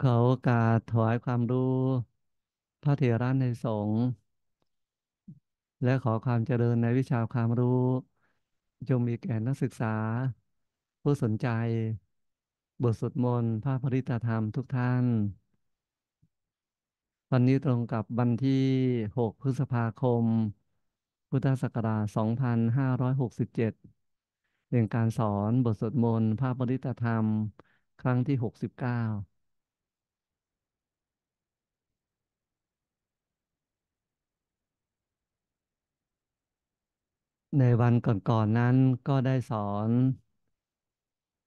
อขาการถวายความรู้ พระเถรนในสงฆ์และขอความเจริญในวิชาความรู้จงมีแก่นักศึกษา ผู้สนใจ บทสวดมนต์ภาพปริตธรรมทุกท่าน วันนี้ตรงกับวันที่ 6 พฤษภาคม พุทธศักราช 2567 เร็นการสอนบทสวดมนต์ภาพปริตธรรมครั้งที่ 69ในวันก่อนๆนั้นก็ได้สอน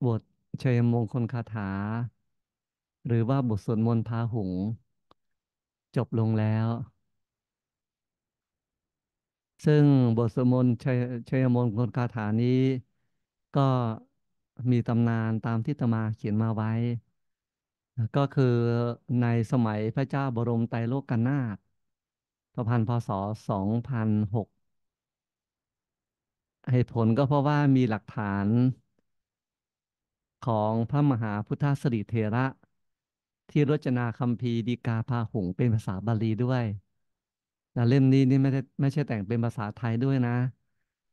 บทเชยมงคลคาถา หรือว่าบทสวดมนต์พาหุง จบลงแล้ว ซึ่งบทสวดมนต์เชยมงคลคาถานี้ ก็มีตำนานตามที่ตมาเขียนมาไว้ ก็คือในสมัยพระเจ้าบรมไตรโลกันนาถประพันธ์พศ 2006เหตุผลก็เพราะว่ามีหลักฐาน ของพระมหาพุทธสริเทระที่รจนาคำพีดีกาพาหุง เป็นภาษาบาลีด้วยแตะเล่มนี้นี่ไม่ได้ไม่ใช่แต่งเป็นภาษาไทยด้วยนะ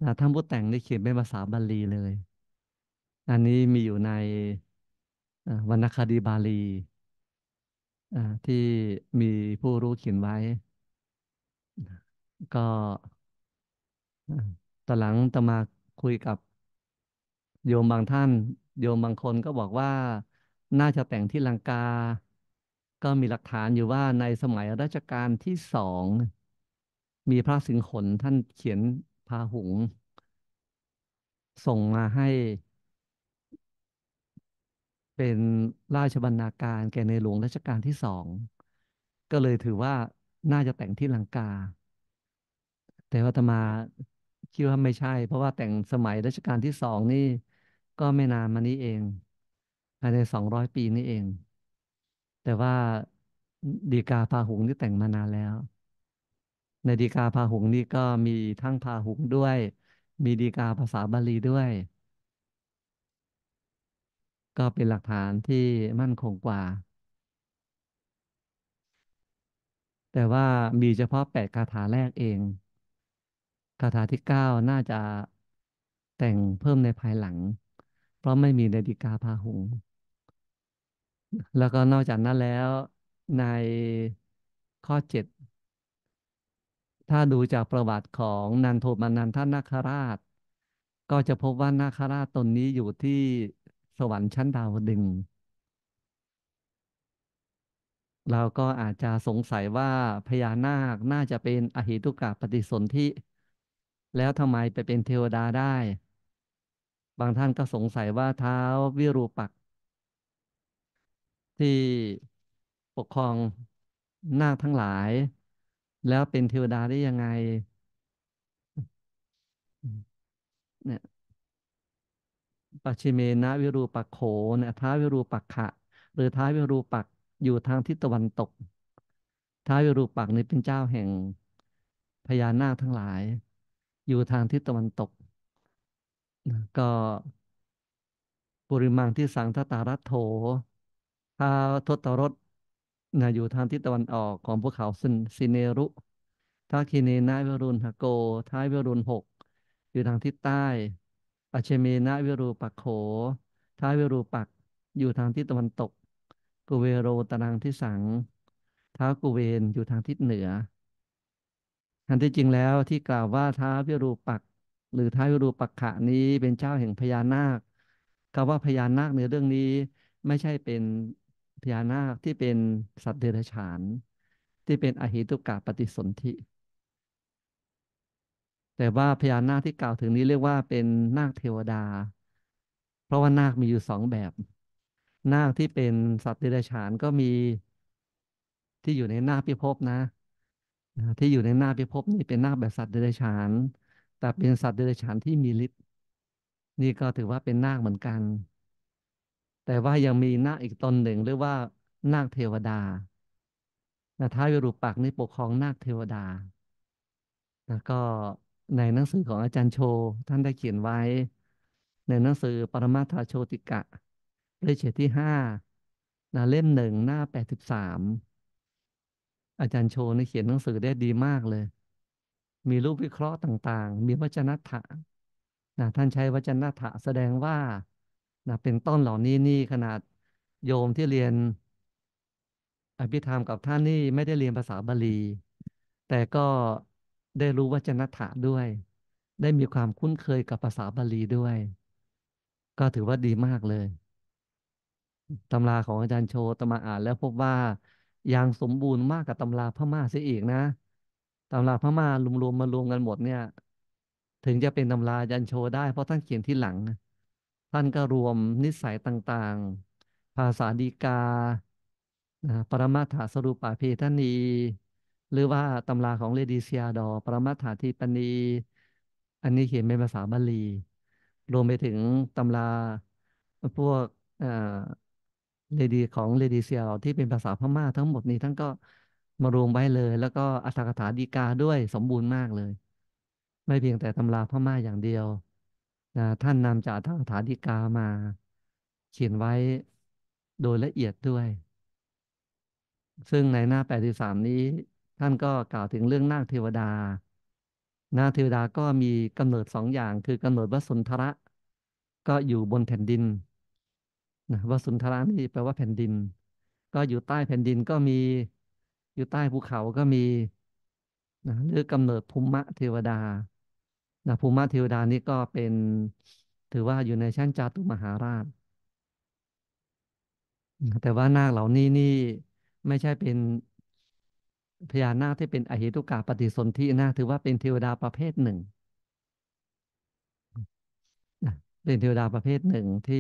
นะท่านผู้แต่งได้เขียนเป็นภาษาบาลีเลย อันนี้มีอยู่ในวรรณคดีบาลีที่มีผู้รู้เขียนไว้ ก็ต่หลังตมาคุยกับโยมบางท่าน โยมบางคนก็บอกว่า น่าจะแต่งที่ลังกา ก็มีหลักฐานอยู่ว่าในสมัยรัชกาลที่สอง มีพระสิงห์ขนท่านเขียนพาหุง ส่งมาให้ เป็นราชบรรณาการแก่ในหลวงรัชกาลที่สองก็เลยถือว่าน่าจะแต่งที่ลังกา แต่ว่าตมาคิดว่าไม่ใช่เพราะว่าแต่งสมัย รัชกาลที่สองนี่ก็ไม่นานมานี้เองภายในสองร้อยปีนี่เอง แต่ว่าดีกาพาหุงนี่แต่งมานานแล้ว ในดีกาพาหุงนี่ ก็มีทั้งพาหุงด้วย มีดีกาภาษาบาลีด้วย ก็เป็นหลักฐานที่มั่นคงกว่า แต่ว่ามีเฉพาะแปดคาถาแรกเองคาถาที่เก้าน่าจะแต่งเพิ่มในภายหลัง เพราะไม่มีนาฬิกาพาหุง แล้วก็นอกจากนั้นแล้วในข้อเจ็ดถ้าดูจากประวัติของนันโทมานันทนาคราช ก็จะพบว่านาคราชตนนี้อยู่ที่สวรรค์ชั้นดาวดึง เราก็อาจจะสงสัยว่าพญานาคน่าจะเป็นอหิตุกะปฏิสนธิแล้วทำไมไปเป็นเทวดาได้ บางท่านก็สงสัยว่าเท้าวิรูปัก ที่ปกครองนาคทั้งหลาย แล้วเป็นเทวดาได้ยังไงเนี่ยปัชิเมนะวิรูปักโขเนี่ยท้าวิรูปักขะ หรือท้าวิรูปักอยู่ทางทิศตะวันตกท้าวิรูปักนี่เป็นเจ้าแห่งพญานาคทั้งหลายอยู่ทางทิศตะวันตก ก็ปุริมังที่สังทตารัตโถาทศรสนะอยู่ทางทิศตะวันออกของภูเขาสินเนรุ ทาคินีนาวิรุณหโกท้ายวิรุณหก อยู่ทางทิศใต้อเชเมนาวิรูปักโขท้ายวิรูปักอยู่ทางทิศตะวันตกกุเวโรตนางที่สัง ท้ากุเวน อยู่ทางทิศเหนืออันที่จริงแล้วที่กล่าวว่าท้าววิรูปัก หรือท้าววิรูปักขะนี้เป็นเจ้าแห่งพญานาคคำว่าพญานาคในเรื่องนี้ ไม่ใช่เป็นพญานาคที่เป็นสัตว์เดรัจฉานที่เป็นอหิตุกะปฏิสนธิ แต่ว่าพญานาคที่กล่าวถึงนี้เรียกว่าเป็นนาคเทวดา เพราะว่านาค มีอยู่สองแบบ นาคที่เป็นสัตว์เดรัจฉานก็มีที่อยู่ในนาคพิภพนะนะที่อยู่ในหน้าพิภพนี่เป็นหน้าแบบสัตว์เดรัจฉาน แต่เป็นสัตว์เดรัจฉานที่มีฤทธิ์นี่ก็ถือว่าเป็นนาคเหมือนกัน แต่ว่ายังมีนาคอีกตนหนึ่งเรียกว่านาคเทวดานท้าวิรูปักนี่ปกครองนาคเทวดา แล้วก็ในหนังสือของอาจารย์โชท่านได้เขียนไว้ในหนังสือปรมาถาโชติกะเล่มที่ห้า เล่มหนึ่งหน้าแปดสิบสามอาจารย์โชนี่เขียนหนังสือได้ดีมากเลย มีรูปวิเคราะห์ต่าง ๆ มีวัจนระนะ ท่านใช้วัจนระแสดงว่านะเป็นต้นเหล่านี้นี่ขนาดโยมที่เรียนอภิธรรมกับท่านนี่ไม่ได้เรียนภาษาบาลี แต่ก็ได้รู้วัจนระด้วย ได้มีความคุ้นเคยกับภาษาบาลีด้วย ก็ถือว่าดีมากเลย ตำราของอาจารย์โชตมาอ่านแล้วพบว่าอย่างสมบูรณ์มากกับตำราพม่าเสียอีกนะ ตำราพม่ารวมๆมารวมกันหมดเนี่ย ถึงจะเป็นตำรายันโชได้เพราะท่านเขียนที่หลัง ท่านก็รวมนิสัยต่างๆ ภาษาดีกาปรมาถาสรุปาเพทานี หรือว่าตำราของเลดิเซียดอปรมาถาทีปณี อันนี้เขียนเป็นภาษาบาลี รวมไปถึงตำราพวกเลดีของเลดีเซียลที่เป็นภาษาพม่าทั้งหมดนี้ท่านก็มารวมไว้เลย แล้วก็อัตถกถาดีกาด้วยสมบูรณ์มากเลย ไม่เพียงแต่ตำราพม่าอย่างเดียวนะท่านนำจากอัตถกถาดีกามาเขียนไว้โดยละเอียดด้วย ซึ่งในหน้า83นี้ ท่านก็กล่าวถึงเรื่องนาคเทวดานาคเทวดาก็มีกำเนิดสองอย่างคือกำเนิดวสุนทระก็อยู่บนแผ่นดินนะวสุนทรานี่แปลว่าแผ่นดิน ก็อยู่ใต้แผ่นดินก็มีอยู่ใต้ภูเขาก็มีนะหรือกำเนิดภูมิเทวดานะภูมิเทวดานี่ก็เป็น ถือว่าอยู่ในชั้นจาตุมหาราช แต่ว่านาคเหล่านี้นี่ไม่ใช่เป็นพญานาคที่เป็นอหิทุกาปฏิสนธินะถือว่าเป็นเทวดาประเภทหนึ่งเป็นเทวดาประเภทหนึ่งที่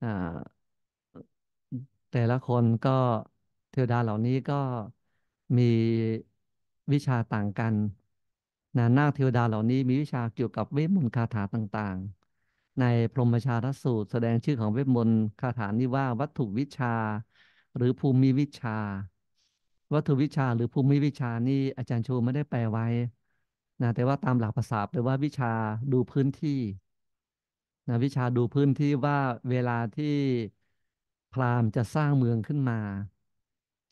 อ่าแต่ละคนก็เทวดาเหล่านี้ก็มีวิชาต่างกันนะนาคเทวดาเหล่านี้ มีวิชาเกี่ยวกับเวทมนต์คาถาต่างๆ ในพรหมชาลสูตร แสดงชื่อของเวทมนต์คาถานี้ว่าวัตถุวิชาหรือภูมิวิชา วัตถุวิชาหรือภูมิวิชานี่อาจารย์ชูไม่ได้แปลไว้นะแต่ว่าตามหลักภาษาแปลว่าวิชาดูพื้นที่นะวิชาดูพื้นที่ว่าเวลาที่พราหมณ์จะสร้างเมืองขึ้นมา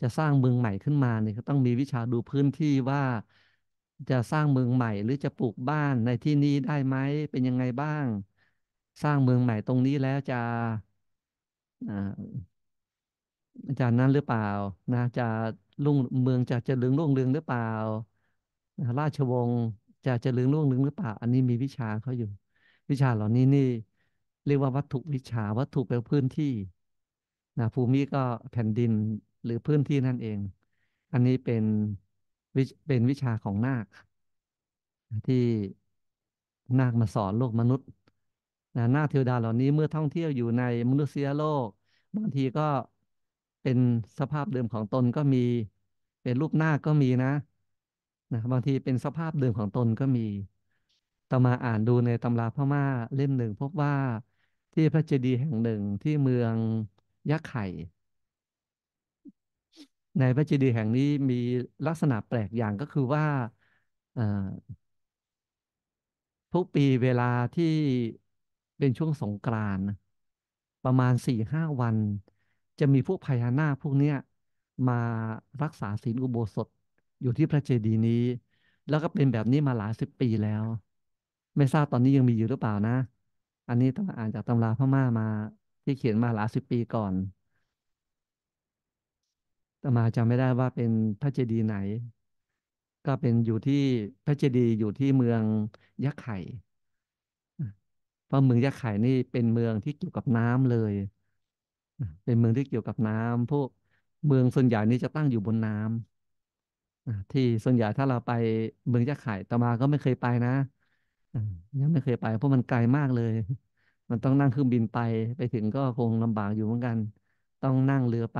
จะสร้างเมืองใหม่ขึ้นมาเนี่ย ก็ต้องมีวิชาดูพื้นที่ว่าจะสร้างเมืองใหม่หรือจะปลูกบ้านในที่นี้ได้ไหม เป็นยังไงบ้าง สร้างเมืองใหม่ตรงนี้แล้วจะอาจารย์นั้นหรือเปล่านะจะรุ่งเมืองจะเจริญรุ่งเรืองหรือเปล่าราชวงศ์จะเจริญรุ่งเรืองหรือเปล่า อันนี้มีวิชาเขาอยู่ วิชาเหล่านี้นี่เรียกว่าวัตถุวิชาวัตถุแปลพื้นที่นะภูมิก็แผ่นดินหรือพื้นที่นั่นเอง อันนี้เป็น เป็นวิชาของนาค ที่นาคมาสอนโลกมนุษย์นะนาคเทวดาเหล่านี้เมื่อท่องเที่ยวอยู่ในมนุษยโลก บางทีก็เป็นสภาพเดิมของตนก็มี เป็นรูปนาคก็มีนะนะ บางทีเป็นสภาพเดิมของตนก็มี ต่อมาอ่านดูในตำราพม่าเล่มหนึ่งพบว่าที่พระเจดีย์แห่งหนึ่งที่เมือง ยะไข่ในพระเจดีย์แห่งนี้มีลักษณะแปลกอย่างก็คือว่าทุกปีเวลาที่เป็นช่วงสงกรานประมาณสี่ห้าวัน จะมีพวกพญานาคพวกเนี้ยมารักษาศีลอุโบสถอยู่ที่พระเจดีย์นี้ แล้วก็เป็นแบบนี้มาหลายสิบปีแล้ว ไม่ทราบตอนนี้ยังมีอยู่หรือเปล่านะอันนี้ต้องอ่านจากตำราพม่ามาที่เขียนมาหลายสิบปีก่อน ตมาจำไม่ได้ว่าเป็นพระเจดีย์ไหน ก็เป็นอยู่ที่พระเจดีย์อยู่ที่เมืองยะไข่เพราะเมืองยะไข่นี่เป็นเมืองที่เกี่ยวกับน้ำเลย เป็นเมืองที่เกี่ยวกับน้ำ พวกเมืองส่วนใหญ่นี่จะตั้งอยู่บนน้ำที่ส่วนใหญ่ถ้าเราไปเมืองยะไข่ตมาก็ไม่เคยไปนะยังไม่เคยไปเพราะมันไกลมากเลย มันต้องนั่งเครื่องบินไป ไปถึงก็คงลำบากอยู่เหมือนกัน ต้องนั่งเรือไป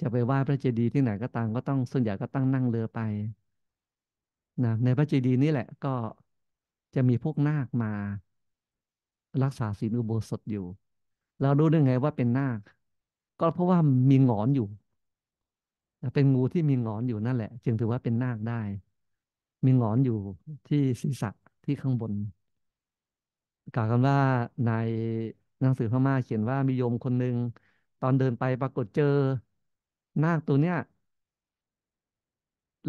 จะไปไหว้พระเจดีย์ที่ไหนก็ตาม ก็ต้องส่วนใหญ่ก็ต้องนั่งเรือไป นะ ในพระเจดีย์นี่แหละ ก็จะมีพวกนาคมา รักษาศีลอุโบสถอยู่ เราดูได้ไงว่าเป็นนาค ก็เพราะว่ามีงอนอยู่เป็นงูที่มีงอนอยู่นั่นแหละ จึงถือว่าเป็นนาคได้ มีงอนอยู่ที่ศีรษะที่ข้างบน กล่าวกันว่าในหนังสือพม่าเขียนว่ามีโยมคนหนึ่ง ตอนเดินไปปรากฏเจอนาคตัวเนี้ย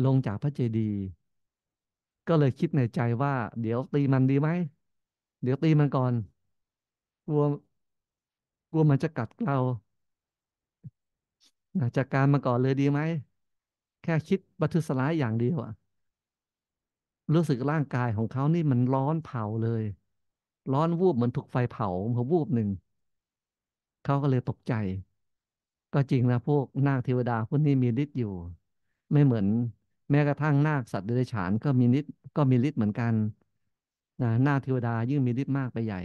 ลงจากพระเจดีย์ก็เลยคิดในใจว่าเดี๋ยวตีมันดีไหม เดี๋ยวตีมันก่อน กลัวกลัวมันจะกัดเราจัดการมาก่อนเลยดีไหม แค่คิดบัตรสลายอย่างเดียวอะรู้สึกร่างกายของเขานี่มันร้อนเผาเลย ร้อนวูบเหมือนถูกไฟเผาเขาวูบหนึ่ง เขาก็เลยตกใจ ก็จริงนะพวกนาคเทวดาพวกนี้มีฤทธิ์อยู่ ไม่เหมือนแม้กระทั่งนาคสัตว์เดรัจฉานก็มีฤทธิ์ก็มีฤทธิ์เหมือนกันนะนาคเทวดายิ่งมีฤทธิ์มากไปใหญ่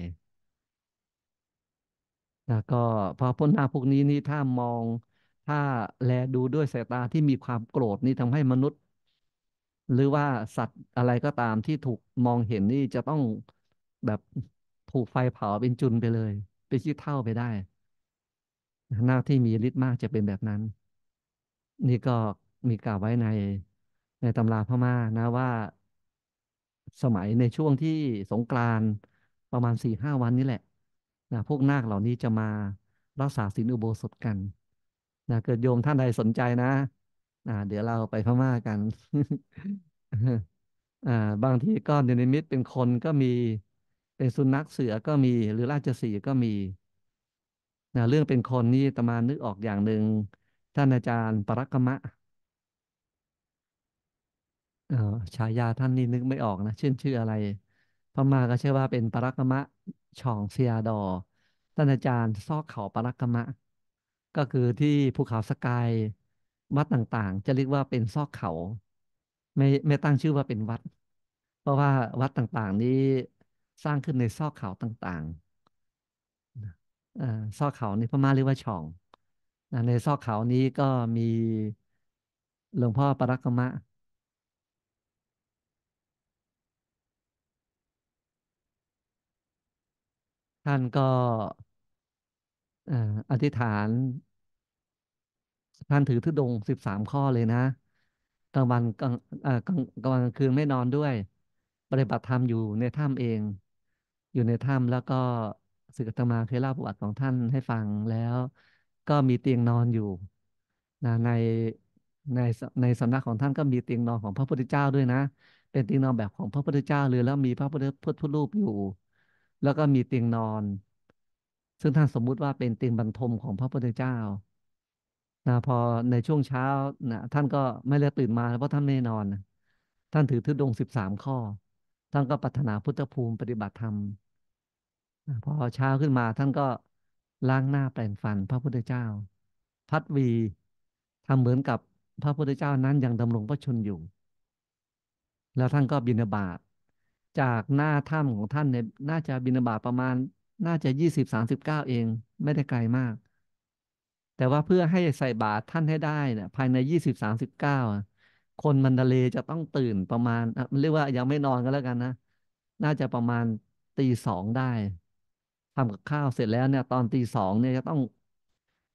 นะก็พอพ้นนาาพวกนี้นี่ถ้ามองถ้าแลดูด้วยสายตาที่มีความโกรธนี่ทำให้มนุษย์หรือว่าสัตว์อะไรก็ตามที่ถูกมองเห็นนี่ จะต้องแบบถูกไฟเผาเป็นจุนไปเลย ไปชี้เท่าไปได้ หน้าที่มีฤทธิ์มากจะเป็นแบบนั้น นี่ก็มีกล่าวไว้ในในตำราพม่านะว่าสมัยในช่วงที่สงกรานประมาณสี่ห้าวันนี้แหละนะพวกนาคเหล่านี้จะมา รักษาศีลอุโบสถกันนะเกิดโยมท่านใดสนใจนะอ่าเดี๋ยวเราไปพม่ากัน อ่า บางทีก็เดนิมิตเป็นคนก็มีเป็นสุนัขเสือก็มี หรือราชสีก็มีนะเรื่องเป็นคนนี่ตมานึกออกอย่างหนึ่งท่านอาจารย์ ปรักมะออฉายาท่านนี่นึกไม่ออกนะชื่อชื่ออะไร พม่าก็เชื่อว่าเป็นปรักมะช่องเซียดอ ท่านอาจารย์ซอกเขาปรักมะ ก็คือที่ภูเขาสกายวัดต่างๆ จะเรียกว่าเป็นซอกเขา ไม่ไม่ตั้งชื่อว่าเป็นวัด เพราะว่าวัดต่างๆ นี้สร้างขึ้นในซอกเขาต่าง ๆ ซอกเขานี้พม่าเรียกว่า ช่องในซอกเขานี้ก็มี หลวงพ่อปรักมะ ท่านก็อธิษฐานท่านถือธุดงสิบสามข้อเลยนะกลางวันกลางกลางกลางคืนไม่นอนด้วย ปฏิบัติธรรมอยู่ในถ้ำเอง อยู่ในถ้ำแล้วก็สึกธรรมาเคยเล่าประวัติของท่านให้ฟังแล้ว ก็มีเตียงนอนอยู่นะ ในในในสำนักของท่านก็มีเตียงนอนของพระพุทธเจ้าด้วยนะเป็นเตียงนอนแบบของพระพุทธเจ้าเลยแล้วมีพระพุทธพุทธรูป อยู่ แล้วก็มีเตียงนอน ซึ่งท่านสมมุติว่าเป็นเตียงบรรทมของพระพุทธเจ้านะพอในช่วงเช้านะท่านก็ไม่ได้ตื่นมาเพราะท่านไม่นอนท่านถือทุดงสิบสามข้อท่านก็ปรารถนาพุทธภูมิปฏิบัติธรรมนะพอเช้าขึ้นมาท่านก็ล้างหน้าแปรงฟันพระพุทธเจ้าพัดวีทำเหมือนกับพระพุทธเจ้านั้นยังดำรงพระชนอยู่แล้วท่านก็บินาบาตจากหน้าถ้ำของท่านเนี่ยน่าจะบินาบาตประมาณน่าจะยี่สิบสามสิบเก้าเองไม่ได้ไกลมากแต่ว่าเพื่อให้ใส่บาตรท่านให้ได้นะภายในยี่สิบสามสิบเก้าคนมันดาเลจะต้องตื่นประมาณเรียกว่ายังไม่นอนก็แล้วกันนะ น่าจะประมาณตีสองได้ทำกับข้าวเสร็จแล้วเนี่ย ตอนตีสองเนี่ยจะต้อง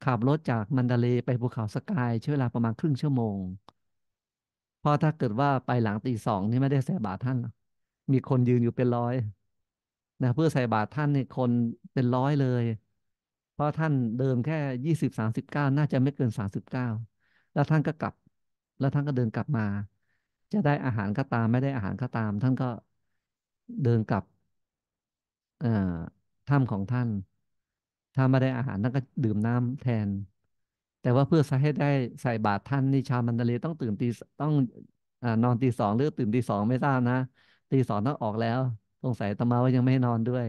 ขับรถจากมันดาเลไปภูเขาสกายใช้เวลาประมาณครึ่งชั่วโมง เพราะถ้าเกิดว่าไปหลังตีสองนี่ไม่ได้ใส่บาตรท่านมีคนยืนอยู่เป็นร้อย นะเพื่อใส่บาตรท่านเนี่ยคนเป็นร้อยเลยเพราะท่านเดินแค่ยี่สิบสามสิบเก้าน่าจะไม่เกินสามสิบเก้า แล้วท่านก็กลับ แล้วท่านก็เดินกลับมา จะได้อาหารก็ตามไม่ได้อาหารก็ตาม ท่านก็เดินกลับถ้ำของท่าน ถ้าไม่ได้อาหาร ท่านก็ดื่มน้ำแทน แต่ว่าเพื่อให้ได้ใส่บาตรท่านนี่ชาวมันดาเลต้องตื่นตี ต้องอนอนตีสองหรือตื่นตีสองไม่ทราบนะ ตีสองต้องออกแล้วสงสัยตมาว่ายังไม่นอนด้วย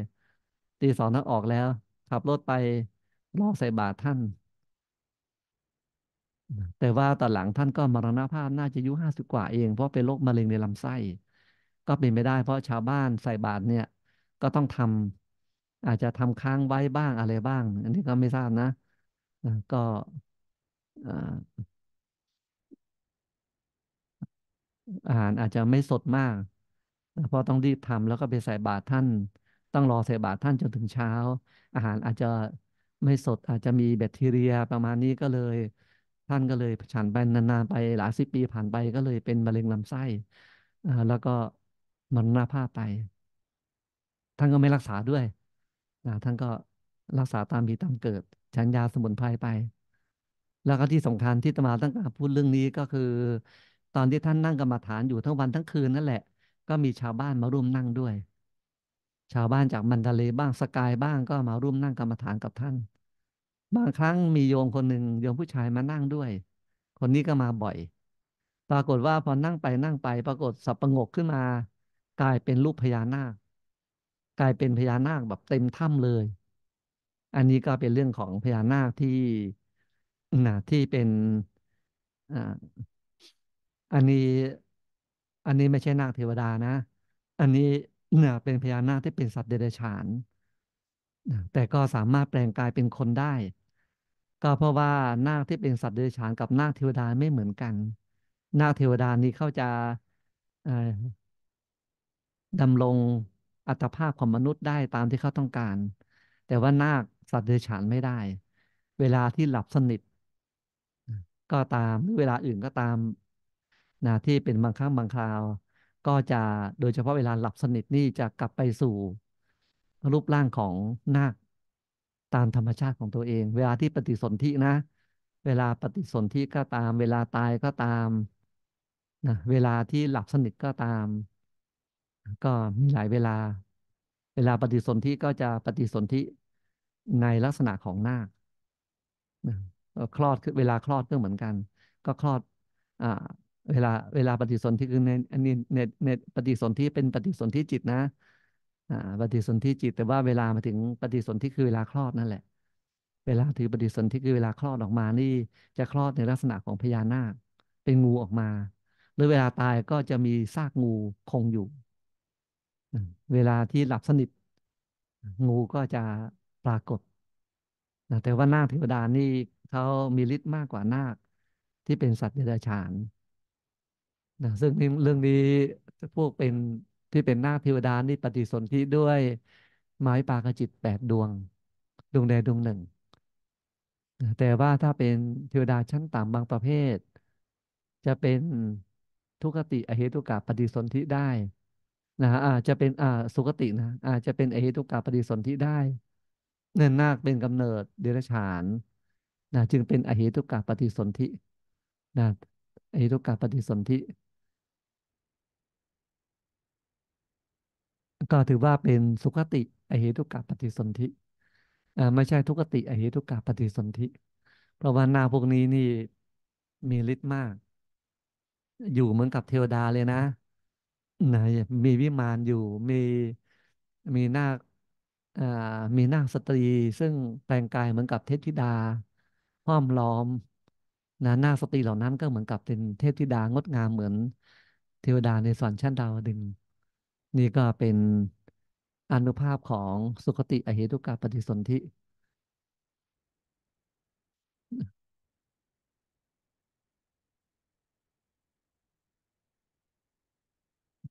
ตีสองต้องออกแล้ว ขับรถไปลอใส่บาตรท่าน แต่ว่าตอนหลังท่านก็มรณภาพน่าจะอายุห้าสิบกว่าเอง เพราะเป็นโรคมะเร็งในลำไส้ ก็เป็นไม่ได้เพราะชาวบ้านใส่บาตรเนี่ย ก็ต้องทำอาจจะทำค้างไว้บ้างอะไรบ้าง อันนี้ก็ไม่ทราบนะ ก็อาหารอาจจะไม่สดมาก เพราะต้องรีบทำแล้วก็ไปใส่บาตรท่าน ต้องรอใส่บาตรท่านจนถึงเช้า อาหารอาจจะไม่สดอาจจะมีแบคทีเรียประมาณนี้ก็เลย ท่านก็เลยฉันไปนานๆไปหลายสิบปีผ่านไปก็เลยเป็นมะเร็งลำไส้แล้วก็มันหน้าผ้าไป ท่านก็ไม่รักษาด้วยนะท่านก็รักษาตามมีตามเกิดฉันยาสมุนไพรไป แล้วก็ที่สำคัญที่ตมาตั้งแต่พูดเรื่องนี้ก็คือ ตอนที่ท่านนั่งกรรมฐานอยู่ทั้งวันทั้งคืนนั่นแหละก็มีชาวบ้านมาร่วมนั่งด้วยชาวบ้านจากมันทะเลบ้างสกายบ้างก็มาร่วมนั่งกรรมฐานกับท่านบางครั้งมีโยมคนหนึ่งโยมผู้ชายมานั่งด้วย คนนี้ก็มาบ่อย ปรากฏว่าพอนั่งไปนั่งไป ปรากฏสับประงกขึ้นมา กลายเป็นรูปพญานาค กลายเป็นพญานาคแบบเต็มถ้ำเลย อันนี้ก็เป็นเรื่องของพญานาคที่นะที่เป็นอ่าอันนี้ อันนี้ไม่ใช่นาคเทวดานะ อันนี้เนี่ยเป็นพญานาคที่เป็นสัตว์เดรัจฉาน แต่ก็สามารถแปลงกายเป็นคนได้ ก็เพราะว่านาคที่เป็นสัตว์เดรัจฉานกับนาคเทวดาไม่เหมือนกัน นาคเทวดานี้เขาจะดำรงอัตภาพของมนุษย์ได้ตามที่เขาต้องการ แต่ว่านาคสัตว์เดรัจฉานไม่ได้ เวลาที่หลับสนิท ก็ตามเวลาอื่นก็ตาม นาที่เป็นบางครั้งบางคราวก็จะโดยเฉพาะเวลาหลับสนิทนี่จะกลับไปสู่รูปร่างของนาค ตามธรรมชาติของตัวเอง เวลาที่ปฏิสนธินะ เวลาปฏิสนธิก็ตาม เวลาตายก็ตามนะเวลาที่หลับสนิทก็ตาม ก็มีหลายเวลา เวลาปฏิสนธิก็จะปฏิสนธิในลักษณะของนาคนะคลอดคือเวลาคลอดก็เหมือนกัน ก็คลอด อ่าเวลาเวลาปฏิสนธิคือในอันนี้ในในปฏิสนธิเป็นปฏิสนธิจิตนะอ่าปฏิสนธิจิตแต่ว่าเวลามาถึงปฏิสนธิคือเวลาคลอดนั่นแหละ เวลาถือปฏิสนธิคือเวลาคลอดออกมานี่จะคลอดในลักษณะของพญานาค เป็นงูออกมาหรือเวลาตายก็จะมีซากงูคงอยู่เวลาที่หลับสนิท งูก็จะปรากฏแต่ว่านาคเทวดานี่เขามีฤทธิ์มากกว่านาคที่เป็นสัตว์เดรัจฉานนะซึ่งเรื่องนี้พวกเป็นที่เป็นนาคเทวดานี่ปฏิสนธิด้วยไม้ปากจิตแปดดวง ดวงใดดวงหนึ่งแต่ว่าถ้าเป็นเทวดาชั้นต่ำบางประเภท จะเป็นทุกติอเหตุกาปฏิสนธิ ได้นะอาจจะเป็นอ่าสุกตินะอาจจะเป็นอเิตุกาปฏิสนธิได้เนื่อนาคเป็นกำเนิดเดรัจฉานนะจึงเป็นอเหตุกาปฏิสนธินะอเิตุกาปฏิสนธิก็ถือว่าเป็นสุขติอเหตุกะปฏิสนธิอ่าไม่ใช่ทุกติอเหตุกะปฏิสนธิ เพราะว่านาพวกนี้นี่มีฤทธิ์มาก อยู่เหมือนกับเทวดาเลยนะ นะมีวิมานอยู่มีมีนาคอ่ามีนาคสตรี ซึ่งแต่งกายเหมือนกับเทพธิดา ห้อมล้อมนะนาคสตรีเหล่านั้น ก็เหมือนกับเป็นเทพธิดางดงามเหมือนเทวดาในสวรรค์ชั้นดาวดึงนี่ก็เป็นอนุภาพของสุขติอเหตุกาปฏิสนธิ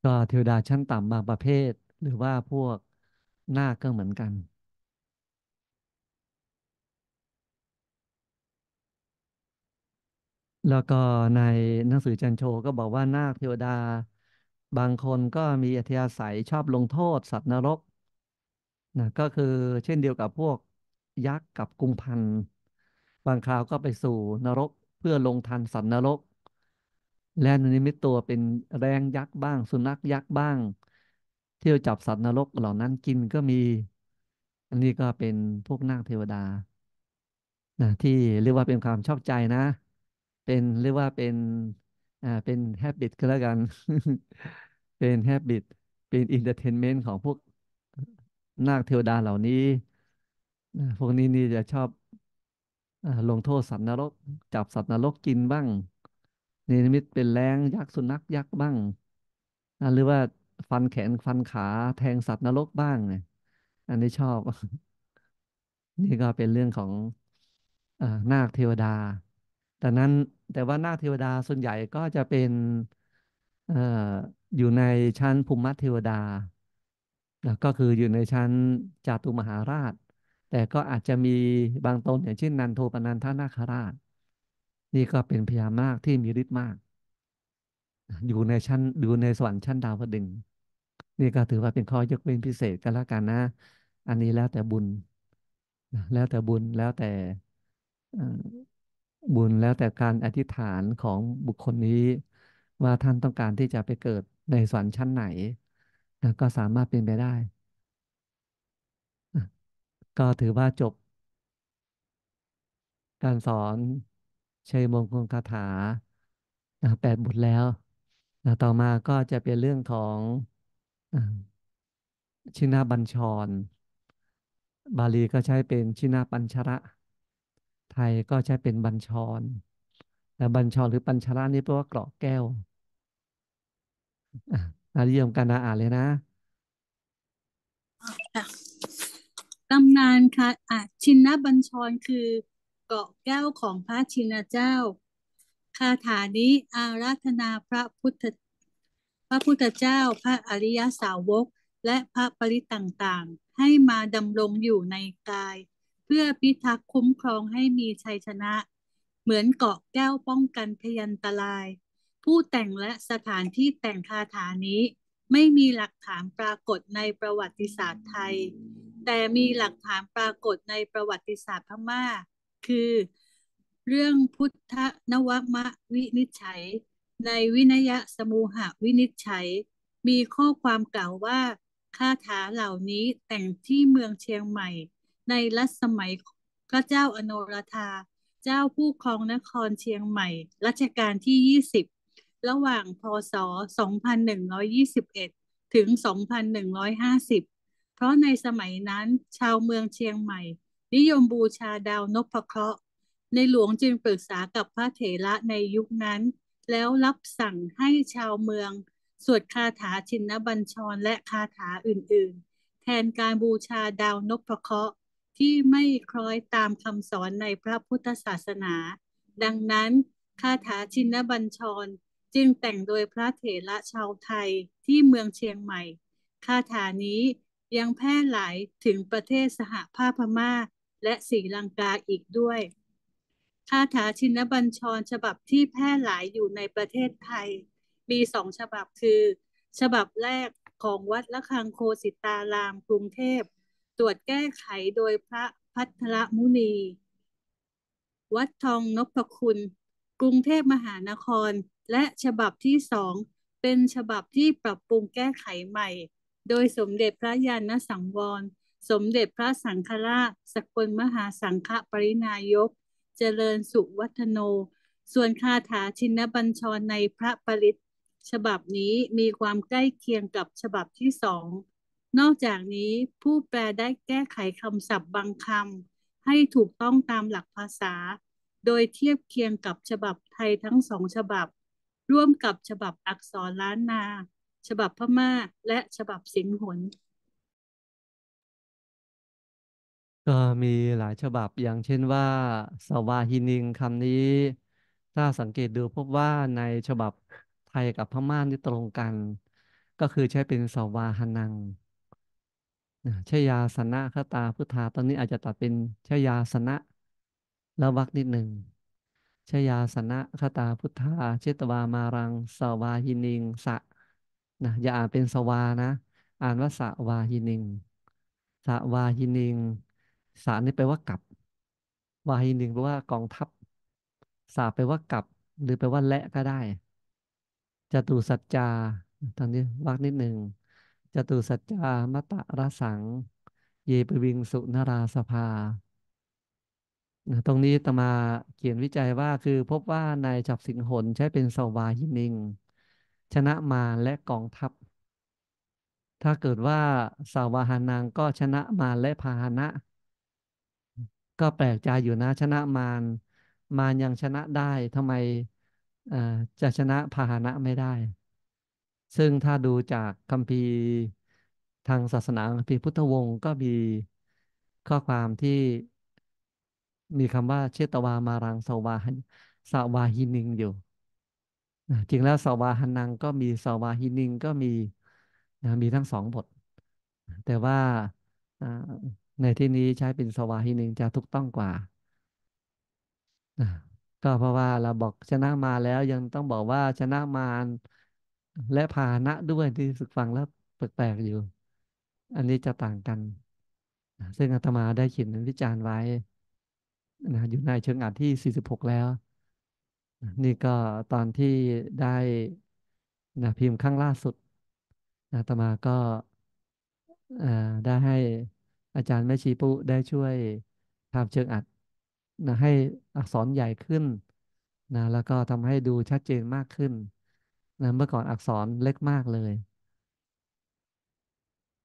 ก็เทวดาชั้นต่ำบางประเภทหรือว่าพวกหน้าก็เหมือนกัน แล้วก็ในหนังสือจันโชก็บอกว่านาคเทวดาบางคนก็มีอัธยาศัยชอบลงโทษ สัตว์นรกนะก็คือเช่นเดียวกับพวกยักษ์กับกุมพันบางคราวก็ไปสู่นรกเพื่อลงทันสัตว์นรก และนิมิตตัวเป็นแรงยักษ์บ้างสุนัขยักษ์บ้างเที่ยวจับสัตว์นรกเหล่านั้นกินก็มี อันนี้ก็เป็นพวกนาคเทวดานะที่เรียกว่าเป็นความชอบใจนะ เป็นเรียกว่าเป็นอ่าเป็นแฮบปิตก็แล้วกัน เป็นแฮบปิตเป็นอินเตอร์เทนเมนต์ของพวกนาคเทวดาเหล่านี้ พวกนี้นี่จะชอบลงโทษสัตว์นรก จับสัตว์นรกกินบ้างนิมิตเป็นแรงยักษ์สุนัขยักษ์บ้าง หรือว่าฟันแขนฟันขาแทงสัตว์นรกบ้างเนี่ยอันนี้ชอบ นี่ก็เป็นเรื่องของอนาคเทวดา แต่นั้นแต่ว่านาคเทวดาส่วนใหญ่ก็จะเป็นออยู่ในชั้นภูมิเทวดา แล้วก็คืออยู่ในชั้นจาตุมหาราช แต่ก็อาจจะมีบางตนอย่างเช่นนันโทปนันทนาคราช นี่ก็เป็นพญามากที่มีฤทธิ์มากอยู่ในชั้นอยู่ในสวรรค์ชั้นดาวพดึงนี่ก็ถือว่าเป็นข้อยกเว้นพิเศษกันละกันนะอันนี้แล้วแต่บุญแล้วแต่บุญแล้วแต่บุญแล้วแต่การอธิษฐานของบุคคลนี้ว่าท่านต้องการที่จะไปเกิดในสวรรค์ชั้นไหนนะก็สามารถเป็นไปได้ ก็ถือว่าจบ การสอนชัยมงคลคาถาแปดบทแล้วนะต่อมาก็จะเป็นเรื่องของชินาบัญชร บาลีก็ใช้เป็นชินาปัญชระทยก็ใช้เป็นบัญชร แต่บัญชรหรือปัญชารานี่แปลว่าเกราะแก้วอานิยมการอ่านเลยนะตำนานค่ะอชินนบัญชรคือเกาะแก้วของพระชินเจ้า คาถานี้อาราธนาพระพุทธพระพุทธเจ้า พระอริยสาวก และพระปริต่างๆ ให้มาดำรงอยู่ในกายเพื่อพิทักษ์คุ้มครองให้มีชัยชนะ เหมือนเกาะแก้วป้องกันพยันตราย ผู้แต่งและสถานที่แต่งคาถานี้ ไม่มีหลักฐานปรากฏในประวัติศาสตร์ไทย แต่มีหลักฐานปรากฏในประวัติศาสตร์พม่า คือ เรื่องพุทธนวมะวินิจฉัย ในวินยสมูหวินิจฉัย มีข้อความกล่าวว่าคาถาเหล่านี้แต่งที่เมืองเชียงใหม่ในรัชสมัยพระเจ้าอโนรธา เจ้าผู้ครองนครเชียงใหม่ รัชกาลที่ 20 ระหว่างพศ 2121 ถึง 2150 เพราะในสมัยนั้น ชาวเมืองเชียงใหม่ นิยมบูชาดาวนพเคราะห์ ในหลวงจึงปรึกษากับพระเถระในยุคนั้น แล้วรับสั่งให้ชาวเมือง สวดคาถาชินบัญชรและคาถาอื่นๆ แทนการบูชาดาวนพเคราะห์ที่ไม่คล้อยตามคำสอนในพระพุทธศาสนา ดังนั้น คาถาชินบัญชรจึงแต่งโดยพระเถระชาวไทยที่เมืองเชียงใหม่ คาถานี้ยังแพร่หลายถึงประเทศสหภาพพม่าและศรีลังกาอีกด้วย คาถาชินบัญชรฉบับที่แพร่หลายอยู่ในประเทศไทย มีสองฉบับคือ ฉบับแรกของวัดละคังโคสิตารามกรุงเทพตรวจแก้ไขโดยพระพัทรมุนี วัดทองนพคุณกรุงเทพมหานครและฉบับที่สองเป็นฉบับที่ปรับปรุงแก้ไขใหม่ โดยสมเด็จพระยานสังวรสมเด็จพระสังฆราช สกลมหาสังฆปรินายก เจริญสุวัฒโน ส่วนคาถาชินบัญชรในพระปริตฉบับนี้มีความใกล้เคียงกับฉบับที่สองนอกจากนี้ผู้แปลได้แก้ไขคำศัพท์บางคำให้ถูกต้องตามหลักภาษา โดยเทียบเคียงกับฉบับไทยทั้งสองฉบับ ร่วมกับฉบับอักษรล้านนา ฉบับพม่าและฉบับสิงหนก็มีหลายฉบับอย่างเช่นว่า สวาฮินิงคำนี้ ถ้าสังเกตดูพบว่าในฉบับไทยกับพม่านี่ตรงกัน ก็คือใช้เป็นสวาหนังชยาสนะคตาพุทธาตอนนี้อาจจะตัดเป็นชยาสนะแล้ววักนิดหนึ่งชยาสนะคตาพุทธาเชตวามารัง สวาหินิงสะนะอย่าอ่านเป็นสวานะอ่านว่าสวาหินิงสวาหินิงสานี่แปลว่ากลับ วาหินิงแปลว่ากองทัพ สาแปลว่ากลับ หรือแปลว่าและก็ได้จตุสัจจาตอนนี้วักนิดหนึ่งจตุสัจจามตะระสัง เยปวิงสุนราสภา ตรงนี้ตมาเขียนวิจัยว่าคือพบว่านายจับสิงหนใช้เป็นสวายินิงชนะมาและกองทัพ ถ้าเกิดว่าสาวาหานางก็ชนะมาและพาหนะ ก็แปลกใจอยู่นะ ชนะมารมารยังชนะได้ทำไมจะชนะพาหนะไม่ได้ซึ่งถ้าดูจากคำพีทางศาสนาคมพีพุทธวงศ์ก็มีข้อความที่มีคำว่าเชตวามารังสาวาสาวาหินิงอยู่จริงแล้วสาวาหันังก็มีสาวาหินิง ก็มีมีทั้งสองบท แต่ว่าในที่นี้ใช้เป็นสวาหินิงจะถูกต้องกว่า ก็เพราะว่าเราบอกชนะมาแล้วยังต้องบอกว่าชนะมารและพาณะด้วยที่ศึกฟังแล้วแปลกๆอยู่ อันนี้จะต่างกัน ซึ่งอาตมาได้เขียนวิจารณ์ไว้นะอยู่ในเชิงอัดที่ 46 แล้ว นี่ก็ตอนที่ได้นะพิมพ์ครั้งล่าสุดอาตมาก็ได้ให้อาจารย์แม่ชีปุได้ช่วยทำเชิงอัดนะให้อักษรใหญ่ขึ้นนะแล้วก็ทำให้ดูชัดเจนมากขึ้นนะเมื่อก่อนอักษรเล็กมากเลย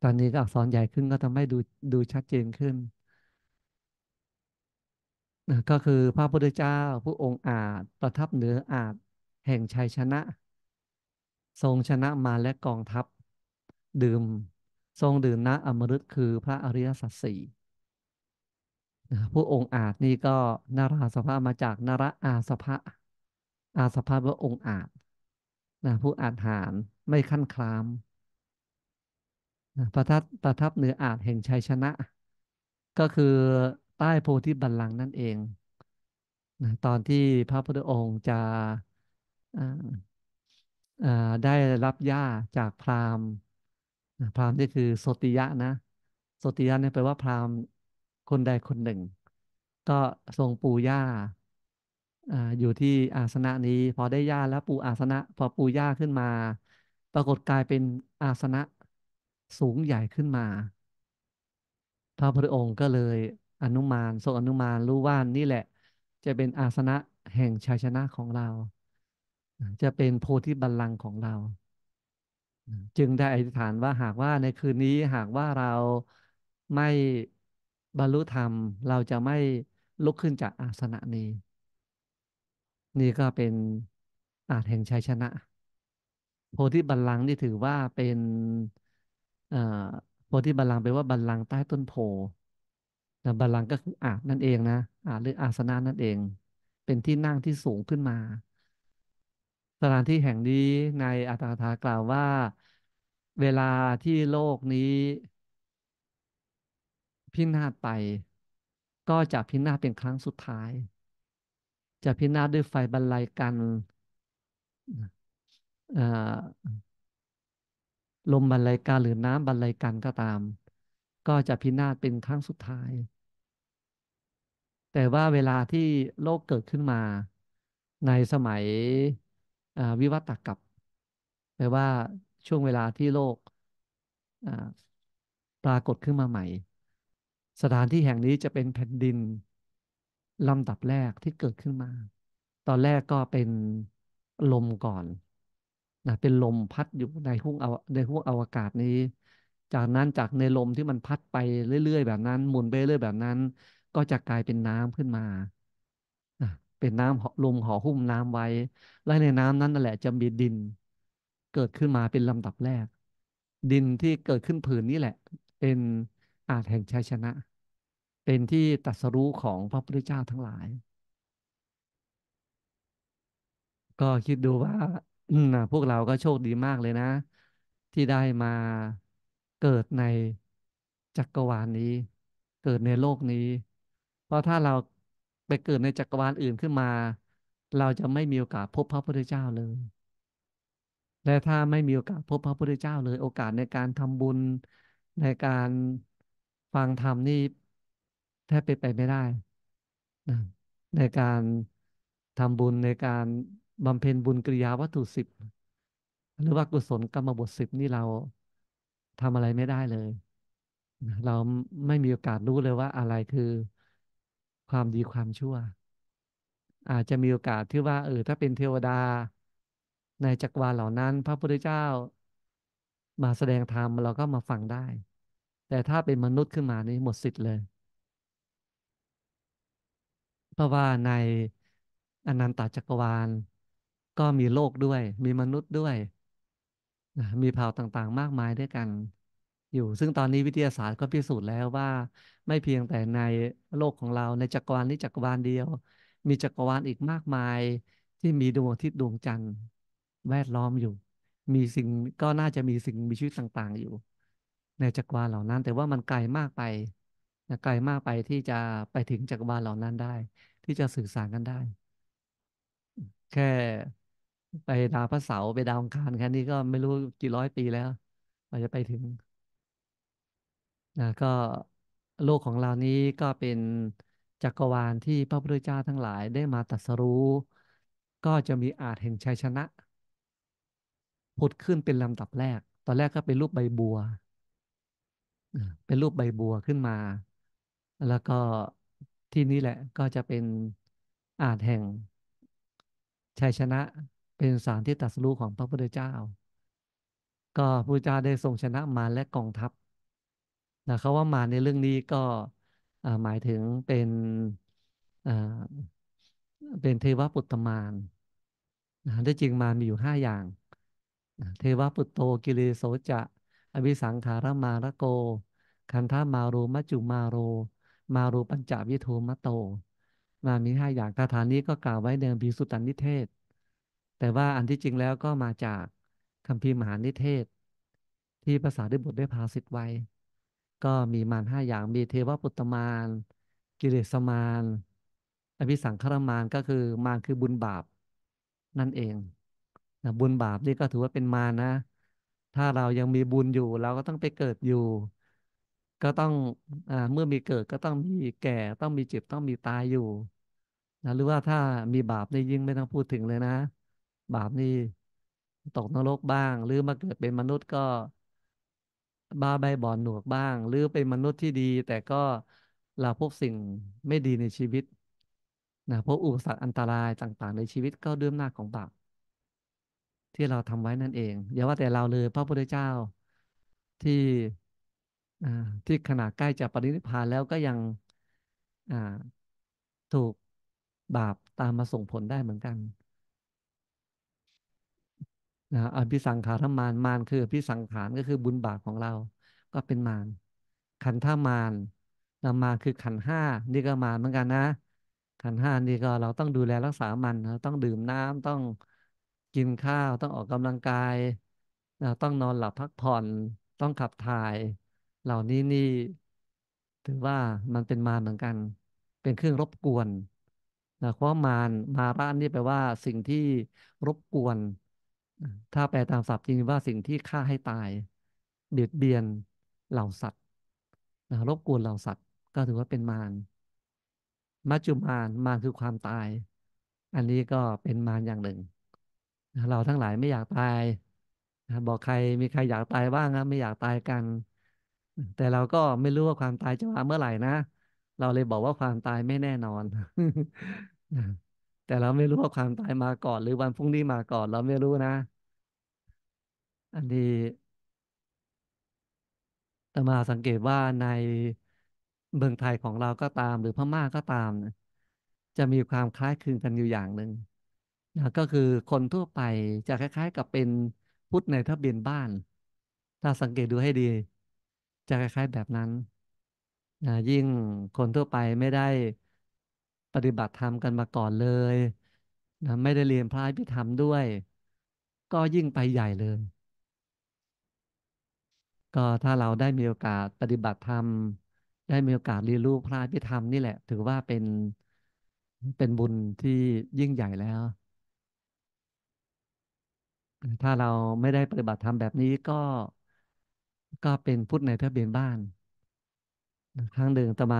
ตอนนี้อักษรใหญ่ขึ้นก็ทำให้ดูดูชัดเจนขึ้นนะก็คือพระพุทธเจ้าผู้องค์อาจประทับเหนืออาจแห่งชัยชนะ ทรงชนะมาและกองทัพดื่ม ทรงดื่มนะอมฤตคือพระอริยสัจสี่ ผู้องค์อาจนี่ก็นาราสภามาจากนาราอาสภะอาสภะพระองค์อาจนะผู้อาจหารไม่ขั้นคลามนะประทับประทับเหนืออาจแห่งชัยชนะ ก็คือใต้โพธิบัลลังก์นั่นเองนะตอนที่พระพุทธองค์จะได้รับย่าจากพราหมณ์พราหมณ์นี่คือโสติยะนะ โสติยะนี่แปลว่าพราหมณ์คนใดคนหนึ่ง ก็ทรงปูย่าออยู่ที่อาสนะนี้พอได้หญ้าแล้วปูอาสนะ พอปูหญ้าขึ้นมา ปรากฏกลายเป็นอาสนะสูงใหญ่ขึ้นมา พระพุทธองค์ก็เลยอนุมานทรงอนุมานรู้ว่านี่แหละ จะเป็นอาสนะแห่งชัยชนะของเรา จะเป็นโพธิบัลลังก์ของเรา จึงได้อธิษฐานว่าหากว่าในคืนนี้หากว่าเราไม่บรรลุธรรมเราจะไม่ลุกขึ้นจากอาสนะนี้นี่ก็เป็นอาจแห่งชัยชนะ โพธิบัลลังก์นี่ถือว่าเป็นโพธิบัลลังก์แปลว่าบัลลังก์ใต้ต้นโพนะบัลลังก์ก็คืออาจนั่นเองนะอาจหรืออาสนะนั่นเอง เป็นที่นั่งที่สูงขึ้นมาสถานที่แห่งนี้ในอัตถกถากล่าวว่าเวลาที่โลกนี้ พินาศไป ก็จะพินาศเป็นครั้งสุดท้ายจะพินาศด้วยไฟบรรลัยกันลมบรรลัยกันหรือน้ำบรรลัยกันก็ตาม ก็จะพินาศเป็นครั้งสุดท้าย แต่ว่าเวลาที่โลกเกิดขึ้นมา ในสมัยวิวัตกับแปลว่าช่วงเวลาที่โลกปรากฏขึ้นมาใหม่ สถานที่แห่งนี้จะเป็นแผ่นดินลำดับแรกที่เกิดขึ้นมา ตอนแรกก็เป็นลมก่อนนะเป็นลมพัดอยู่ในห้วงอวในห้วงอวกาศนี้ จากนั้นจากในลมที่มันพัดไปเรื่อยๆแบบนั้นหมุนไปเรื่อยแบบนั้น ก็จะกลายเป็นน้ำขึ้นมาเป็นน้ำลมห่อหุ้มน้ำไว้ และในน้ำนั้นนั่นแหละจะมีดิน เกิดขึ้นมาเป็นลำดับแรก ดินที่เกิดขึ้นผืนนี้แหละ เป็นอาจแห่งชัยชนะเป็นที่ตัสรู้ของพระพุทธเจ้าทั้งหลาย ก็คิดดูว่าพวกเราก็โชคดีมากเลยนะ ที่ได้มาเกิดในจักรวาลนี้ เกิดในโลกนี้ เพราะถ้าเราไปเกิดในจักรวาลอื่นขึ้นมา เราจะไม่มีโอกาสพบพระพุทธเจ้าเลย และถ้าไม่มีโอกาสพบ พระพุทธเจ้าเลย โอกาสในการทำบุญในการฟังธรรม นี่แทบเป็นไปไม่ได้ ในการทำบุญในการบำเพ็ญบุญกิริยาวัตถุสิบ หรือว่ากุศลกรรมบทสิบนี่เราทำอะไรไม่ได้เลย เราไม่มีโอกาสรู้เลยว่าอะไรคือความดีความชั่ว อาจจะมีโอกาสที่ว่า เออ ถ้าเป็นเทวดา ในจักรวาลเหล่านั้น พระพุทธเจ้ามาแสดงธรรมเราก็มาฟังได้ แต่ถ้าเป็นมนุษย์ขึ้นมานี่หมดสิทธิ์เลยเพราะว่าในอนันตจักรวาล ก็มีโลกด้วย มีมนุษย์ด้วยมีเผ่าต่างๆมากมายด้วยกัน อยู่ซึ่งตอนนี้วิทยาศาสตร์ก็พิสูจน์แล้วว่า ไม่เพียงแต่ในโลกของเรา ในจักรวาลนี้จักรวาลเดียว มีจักรวาลอีกมากมายที่มีดวงอาทิตย์ดวงจันทร์ แวดล้อมอยู่ มีสิ่งก็น่าจะมีสิ่งมีชีวิตต่างๆอยู่ ในจักรวาลเหล่านั้น แต่ว่ามันไกลมากไปไกลมากไปที่จะไปถึงจักรวาลเหล่านั้นได้ ที่จะสื่อสารกันได้ แค่ไปดาวพระเสาไปดาวองคาร แค่นี้ก็ไม่รู้กี่ร้อยปีแล้วอาจจะไปถึงนะก็โลกของเรานี้ก็เป็นจักรวาลที่พระพุทธเจ้าทั้งหลายได้มาตรัสรู้ ก็จะมีอาจแห่งชัยชนะ ผุดขึ้นเป็นลำดับแรก ตอนแรกก็เป็นรูปใบบัว เป็นรูปใบบัวขึ้นมาแล้วก็ที่นี่แหละก็จะเป็นอาจแห่ง ชัยชนะเป็นสารที่ตัดสู้ของพระพุทธเจ้า ก็พระเจ้าได้ทรงชนะมารและกองทัพนะเขาว่ามารในเรื่องนี้ก็หมายถึงเป็นเป็นเทวปุตตมารนะทด้จริงมารมีอยู่ห้าอย่าง เทวปุตโตกิเลโสจะ อวิสังขารมารโก คันธามารูมัจจุมาโรมารูปัญจวิทูมะโต มา มีห้าอย่างคาถานี้ก็กล่าวไว้ในพิสุตันนิเทศ แต่ว่าอันที่จริงแล้วก็มาจากคำพีมหานิเทศ ที่ภาษาดิบุตรได้พาสิทธิ์ไว้ ก็มีมารห้าอย่างมีเทวปุตตมารกิเลสมารอภิสังขารมารก็คือมารคือบุญบาป นั่นเองนะบุญบาปนี่ก็ถือว่าเป็นมารนะ ถ้าเรายังมีบุญอยู่เราก็ต้องไปเกิดอยู่ก็ต้องอเมื่อมีเกิดก็ต้องมีแก่ต้องมีเจ็บต้องมีตายอยู่นะหรือว่าถ้ามีบาปนี่ยิ่งไม่ต้องพูดถึงเลยนะ บาปนี่ตกนรกบ้าง หรือมาเกิดเป็นมนุษย์ก็บ้าใบบอนหนวกบ้าง หรือเป็นมนุษย์ที่ดี แต่ก็เราพบสิ่งไม่ดีในชีวิตนะพบอุปสรรคอันตรายต่าง ๆ ในชีวิตก็ด้วยอำนาจของบาปที่เราทำไว้นั่นเองอย่าว่าแต่เราเลยพระพุทธเจ้าที่ที่ขณะใกล้จะปรินิพพานแล้วก็ยังถูกบาปตามมาส่งผลได้เหมือนกันนะอภิสังขารมานมานคืออภิสังขารก็คือบุญบาปของเราก็เป็นมาน ขันธามานนามาคือขันห้านี่ก็มานเหมือนกันนะ ขันห้านี่ก็เราต้องดูแลรักษามันเราต้องดื่มน้ำต้องกินข้าวต้องออกกำลังกาย ต้องนอนหลับพักผ่อนต้องขับถ่ายเหล่านี้นี่ถือว่ามันเป็นมารเหมือนกัน เป็นเครื่องรบกวนนะเพราะมารมาร้านนี่แปลว่าสิ่งที่รบกวน ถ้าแปลตามศัพท์จริงว่าสิ่งที่ฆ่าให้ตายเบียดเบียนเหล่าสัตว์นะรบกวนเหล่าสัตว์ ก็ถือว่าเป็นมารมาจจุมารมารคือความตาย อันนี้ก็เป็นมารอย่างหนึ่งเราทั้งหลายไม่อยากตายบอกใครมีใครอยากตายบ้างนะไม่อยากตายกันแต่เราก็ไม่รู้ว่าความตายจะมาเมื่อไหร่นะ เราเลยบอกว่าความตายไม่แน่นอน แต่เราไม่รู้ว่าความตายมาก่อน หรือวันพรุ่งนี้มาก่อนเราไม่รู้นะ อันนี้ตมาสังเกตว่าในเมืองไทยของเราก็ตาม หรือพม่าก็ตาม จะมีความคล้ายคลึงกันอยู่อย่างหนึ่งนะก็คือคนทั่วไปจะคล้าย ๆ กับเป็นพุทธในทะเบียนบ้าน ถ้าสังเกตดูให้ดีจะคล้ายๆ แบบนั้นนะยิ่งคนทั่วไปไม่ได้ปฏิบัติธรรมกันมาก่อนเลยนะไม่ได้เรียนพระพิธรรมด้วย ก็ยิ่งไปใหญ่เลย ก็ถ้าเราได้มีโอกาสปฏิบัติธรรม ได้มีโอกาสเรียนรู้พระพิธรรมนี่แหละ ถือว่าเป็น เป็นบุญที่ยิ่งใหญ่แล้ว ถ้าเราไม่ได้ปฏิบัติธรรมแบบนี้ก็ก็เป็นพุทธในทะเบียนบ้าน ครั้งหนึ่งตมา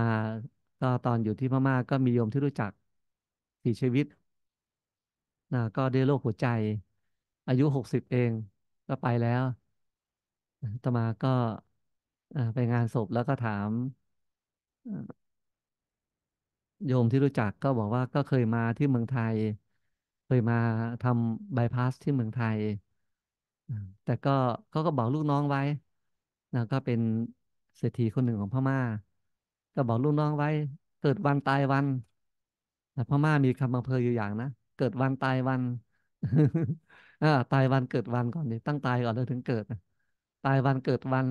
ก็ตอนอยู่ที่พม่าก็มีโยมที่รู้จักสีชีวิตนะก็ได้โรคหัวใจ อายุหกสิบเองก็ไปแล้วตมาก็ไปงานศพแล้วก็ถาม โยมที่รู้จัก ก็บอกว่าก็เคยมาที่เมืองไทย เคยมาทำบายพาสที่เมืองไทย แต่ก็เขาก็บอกลูกน้องไว้้วก็เป็นเศรษฐีคนหนึ่งของพอม่า ก็บอกลูกน้องไว้เกิดวันตายวันต่พม่ามีคำบังเลออยู่อย่างนะเกิดวันตายวันอ่าตายวันเกิดวันก่อนดิตั้งตายก่อนแล้วถึงเกิดตายวันเกิดวัน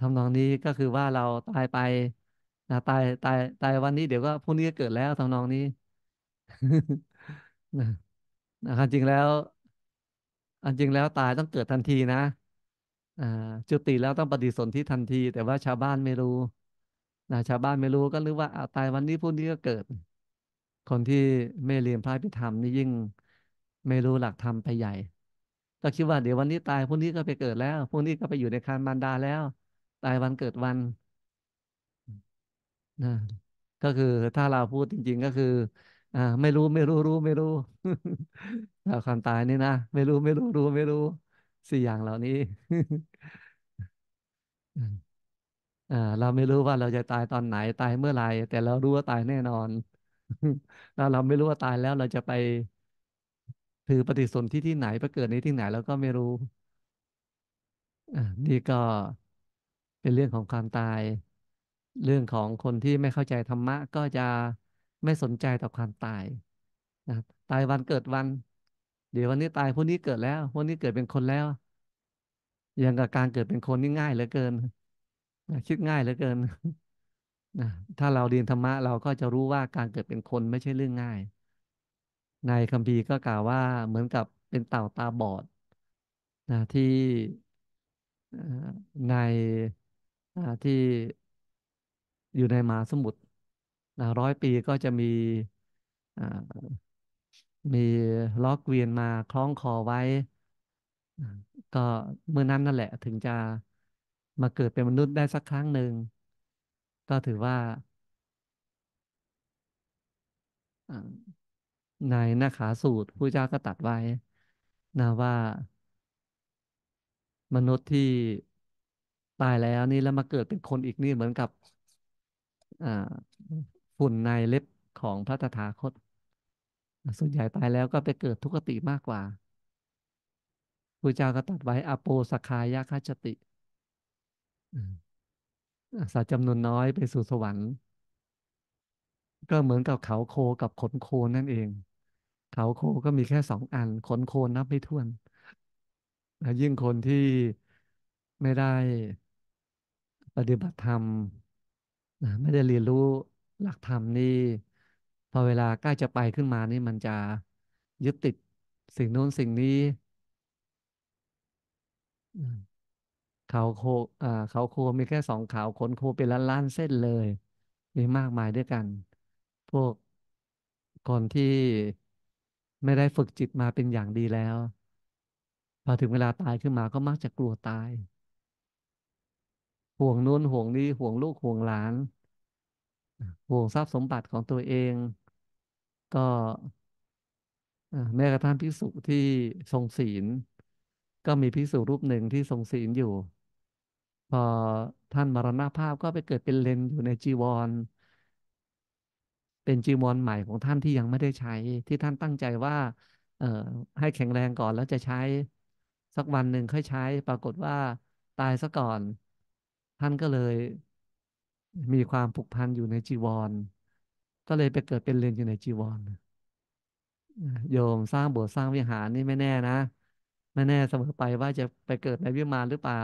ทำนองนี้ก็คือว่าเราตายไปนะตายตายตายวันนี้เดี๋ยวก็พรุ่งนี้ก็เกิดแล้วทำนองนี้นะครับจริงแล้วอันจริงแล้วตายต้องเกิดทันทีนะจุติแล้วต้องปฏิสนธิทันที แต่ว่าชาวบ้านไม่รู้นะชาวบ้านไม่รู้ ก็รู้ว่าอาตายวันนี้พรุ่งนี้ก็เกิด คนที่ไม่เรียนพระพิธรรมนี่ยิ่ง ไม่รู้หลักธรรมไปใหญ่ก็คิดว่าเดี๋ยววันนี้ ตายพรุ่งนี้ก็ไปเกิดแล้วพรุ่งนี้ก็ไปอยู่ในคานมารดาแล้ว ตายวันเกิดวัน นะก็คือถ้าเราพูดจริงๆก็คืออ่าไม่รู้ไม่รู้รู้ไม่รู้ความตายนี่นะไม่รู้ไม่รู้รู้ไม่รู้สี่อย่างเหล่านี้ อ่า เราไม่รู้ว่าเราจะตายตอนไหนตายเมื่อไหร่ แต่เรารู้ว่าตายแน่นอนแล้วเราไม่รู้ว่าตายแล้วเราจะไป ถือปฏิสนธิที่ไหนไปเกิดในที่ไหนเราก็ไม่รู้อ่านี่ก็เป็นเรื่องของความตาย เรื่องของคนที่ไม่เข้าใจธรรมะ ก็จะไม่สนใจต่อความตายนะตายวันเกิดวันเดี๋ยววันนี้ตายพวกนี้เกิดแล้ว พวกนี้เกิดเป็นคนแล้วอย่างกับการเกิดเป็นคนนี่ง่ายเหลือเกินคิดง่ายเหลือเกินนะถ้าเราเรียนธรรมะ เราก็จะรู้ว่าการเกิดเป็นคนไม่ใช่เรื่องง่าย ในคัมภีร์ก็กล่าวว่าเหมือนกับเป็นเต่าตาบอดนะที่ในที่อยู่ในมหาสมุทรร้อยปีก็จะมีมีล็อกเวียนมาคล้องคอไว้ ก็เมื่อนั้นนั่นแหละ ถึงจะมาเกิดเป็นมนุษย์ได้สักครั้งหนึ่งก็ถือว่าในนาขาสูตร ผู้เจ้าก็ตัดไว้นะว่า มนุษย์ที่ตายแล้วนี่แล้วมาเกิดเป็นคนอีกนี่เหมือนกับอ่าฝุ่นในเล็บของพระตถาคตส่วนใหญ่ตายแล้วก็ไปเกิดทุกขติมากกว่าพระเจ้าก็ตัดไว้อโปสคายาคาจติสัตว์จำนวนน้อยไปสู่สวรรค์ ก็เหมือนกับเขาโคกับขนโคนั่นเอง เขาโคก็มีแค่สองอันขนโคนับไม่ถ้วนยิ่งคนที่ไม่ได้ปฏิบัติธรรมไม่ได้เรียนรู้หลักธรรมนี่พอเวลาใกล้จะไปขึ้นมานี่มันจะยึดติดสิ่งโน้นสิ่งนี้เขาโคอ่าเขาโคมีแค่สองเขาขนโคเป็นล้านล้านเส้นเลย มีมากมายด้วยกัน พวกคนที่ไม่ได้ฝึกจิตมาเป็นอย่างดีแล้วพอถึงเวลาตายขึ้นมาก็มักจะกลัวตายห่วงนู้นห่วงนี้ ห่วงลูกห่วงหลาน ห่วงทรัพย์สมบัติของตัวเองก็แม้กระทั่งภิกษุที่ทรงศีล ก็มีภิกษุรูปหนึ่งที่ทรงศีลอยู่ พอท่านมรณภาพก็ไปเกิดเป็นเลนอยู่ในจีวร เป็นจีวรใหม่ของท่านที่ยังไม่ได้ใช้ ที่ท่านตั้งใจว่า เออให้แข็งแรงก่อนแล้วจะใช้สักวันหนึ่งค่อยใช้ ปรากฏว่าตายซะก่อน ท่านก็เลย มีความผูกพันอยู่ในจีวรก็เลยไปเกิดเป็นเลนอยู่ในจีวรโยมสร้างโบสถ์สร้างวิหารนี่ไม่แน่นะไม่แน่เสมอไปว่าจะไปเกิดในวิมานหรือเปล่า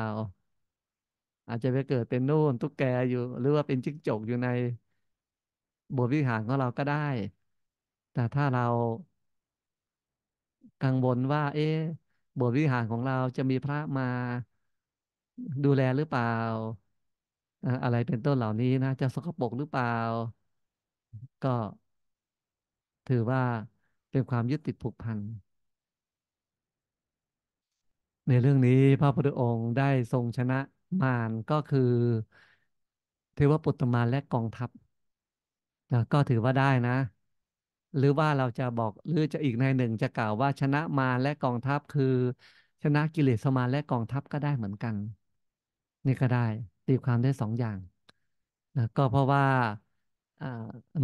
อาจจะไปเกิดเป็นนู่นตุ๊กแกอยู่หรือว่าเป็นจิ้งจกอยู่ในโบสถ์วิหารของเราก็ได้ แต่ถ้าเรา กังวลว่า เอ๊ะโบสถ์วิหารของเราจะมีพระมาดูแลหรือเปล่าอะไรเป็นต้นเหล่านี้นะจะสกปรกหรือเปล่าก็ถือว่าเป็นความยึดติดผูกพันในเรื่องนี้พระพุทธองค์ได้ทรงชนะมารก็คือเทวปุตตมารและกองทัพก็ถือว่าได้นะ หรือว่าเราจะบอก หรือจะอีกในหนึ่งจะกล่าวว่าชนะมารและกองทัพคือ ชนะกิเลสมารและกองทัพก็ได้เหมือนกัน นี่ก็ได้ตีความได้สองอย่างก็เพราะว่า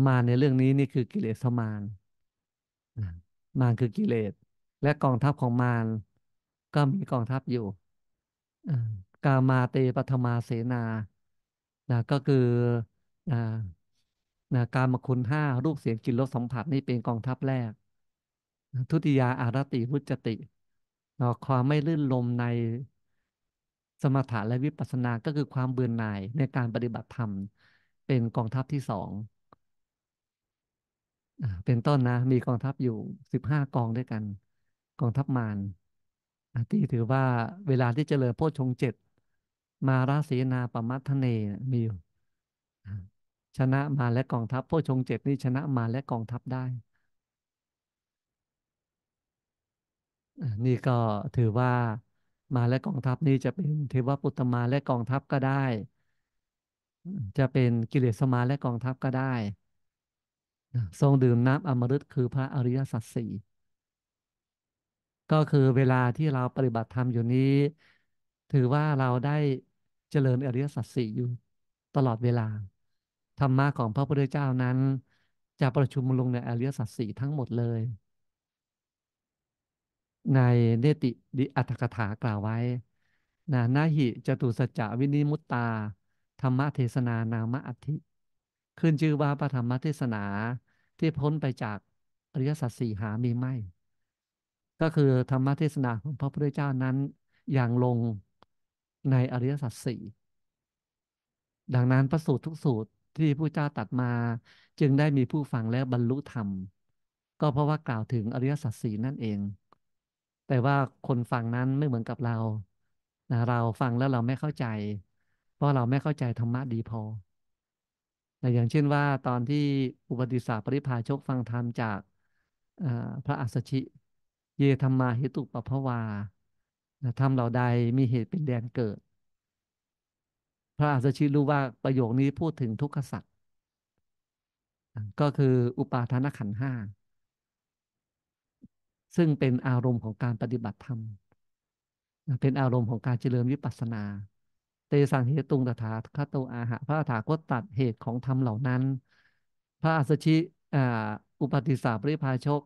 มาในเรื่องนี้นี่คือกิเลสมารมารคือกิเลส และกองทัพของมารก็มีกองทัพอยู่ กามาเตปัทมาเสนานะก็คือนะการมคุณห้ารูปเสียงกลิ่นรสสัมผัสนี่เป็นกองทัพแรก ทุติยาอารติวุจตินะความไม่ลื่นลมในสมถะและวิปัสสนา ก็คือความเบื่อหน่ายในการปฏิบัติธรรมเป็นกองทัพที่สอง เป็นต้นนะมีกองทัพอยู่สิบห้ากองด้วยกัน กองทัพมารที่ถือว่าเวลาที่เจริญโพชฌงเจ็ดมาราศีนาปมัทเนมีอยู่ชนะมาและกองทัพโพชงเจ็ดนี่ชนะมาและกองทัพได้นี่ก็ถือว่ามาและกองทัพนี่จะเป็นเทวปุตตมาและกองทัพก็ได้จะเป็นกิเลสมาและกองทัพก็ได้ ทรงดื่มน้ำอมฤตคือพระอริยสัจสี่ก็คือเวลาที่เราปฏิบัติธรรมอยู่นี้ ถือว่าเราได้เจริญอริยสัจสี่อยู่ตลอดเวลา ธรรมะของพระพุทธเจ้านั้น จะประชุมลงในอริยสัจสี่ทั้งหมดเลย ในเนติดิอัตถกถากล่าวไว้นะนาหิจตุสจจวินิมุตตาธรรมเทศนานามอัธิ ขึ้นชื่อว่าพระธรรมเทศนาที่พ้นไปจากอริยสัจสี่หามีไม่ก็คือธรรมเทศนาของพระพุทธเจ้านั้นอย่างลงในอริยสัจสี่ดังนั้นพระสูตรทุกสูตรที่พระเจ้าตัดมาจึงได้มีผู้ฟังและบรรลุธรรม ก็เพราะว่ากล่าวถึงอริยสัจสี่นั่นเอง แต่ว่าคนฟังนั้นไม่เหมือนกับเรานะเราฟังแล้วเราไม่เข้าใจพราะเราไม่เข้าใจธรรมะดีพอ แต่อย่างเช่นว่าตอนที่อุปติสาปริภาชกฟังธรรม จากพระอัสชิ เยธรรมาหิตุปภวาธรรมเหล่าใดมีเหตุเป็นแดนเกิด พระอัสสชิรู้ว่าประโยคนี้พูดถึงทุกขสัตว์ก็คืออุปาทานขันห้าซึ่งเป็นอารมณ์ของการปฏิบัติธรรม เป็นอารมณ์ของการเจริญวิปัสสนาเตสังเหตุงตถาคตโตอาหะพระตถาคตตัดเหตุของธรรมเหล่านั้น พระอัสชิอุปติสาปริภาชก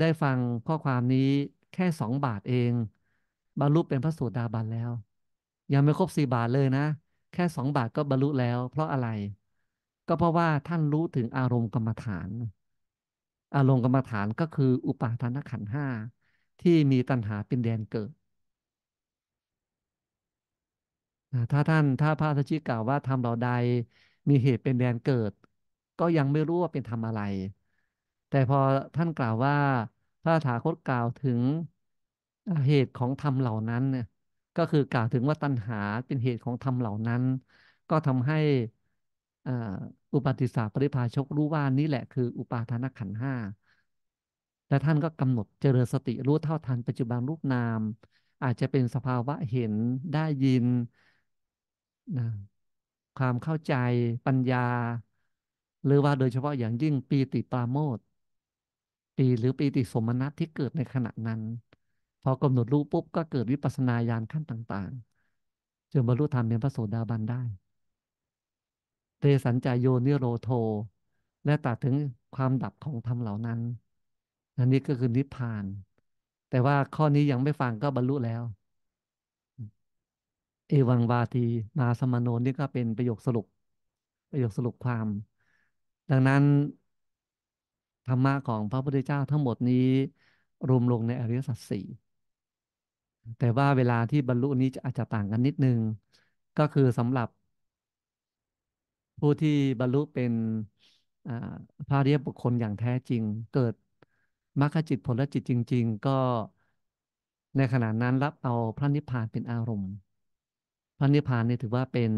ได้ฟังข้อความนี้แค่สองบาทเองบรรลุเป็นพระโสดาบันแล้ว ยังไม่ครบสี่บาทเลยนะ แค่สองบาทก็บรรลุแล้วเพราะอะไร ก็เพราะว่าท่านรู้ถึงอารมณ์กรรมฐาน อารมณ์กรรมฐานก็คืออุปาทานขันห้าที่มีตัณหาเป็นแดนเกิดถ้าท่านถ้าพระสัชชีกล่าวว่าทำเราใดมีเหตุเป็นแดนเกิด ก็ยังไม่รู้ว่าเป็นทำอะไร แต่พอท่านกล่าวว่าพระถาคตกล่าวถึงเหตุของธรรมเหล่านั้นเนี่ยก็คือกล่าวถึงว่าตัณหาเป็นเหตุของธรรมเหล่านั้น ก็ทำให้อุปาติสาปริภาชกรู้ว่านี่แหละ คือ อุปาทานขันห้าและท่านก็กำหนดเจริญสติรู้เท่าทันปัจจุบันรูปนาม อาจจะเป็นสภาวะเห็นได้ยินนะความเข้าใจปัญญา หรือว่าโดยเฉพาะอย่างยิ่งปีติปราโมทปีหรือปีติสมนัตที่เกิดในขณะนั้น พอกำหนดรู้ปุ๊บ ก็เกิดวิปัสสนาญาณขั้นต่างๆจนบรรลุธรรมเป็นพระโสดาบันได้ เตสัญจายโยนิโรโท และตัดถึงความดับของธรรมเหล่านั้น อันนี้ก็คือนิพพาน แต่ว่าข้อนี้ยังไม่ฟังก็บรรลุแล้วเอวังวาทีนาสมโนนี่ก็เป็นประโยคสรุป ประโยคสรุปความ ดังนั้น ธรรมะของพระพุทธเจ้าทั้งหมดนี้รวมลงในอริยสัจสี่แต่ว่าเวลาที่บรรลุนี้จะอาจจะต่างกันนิดนึง ก็คือสำหรับ ผู้ที่บรรลุเป็นพระเรียบุคคลอย่างแท้จริง เกิดมรรคจิตผลจิตจริง ๆ ก็ในขณะนั้นรับเอาพระนิพพานเป็นอารมณ์พระนิพพานนี่ถือว่าเป็น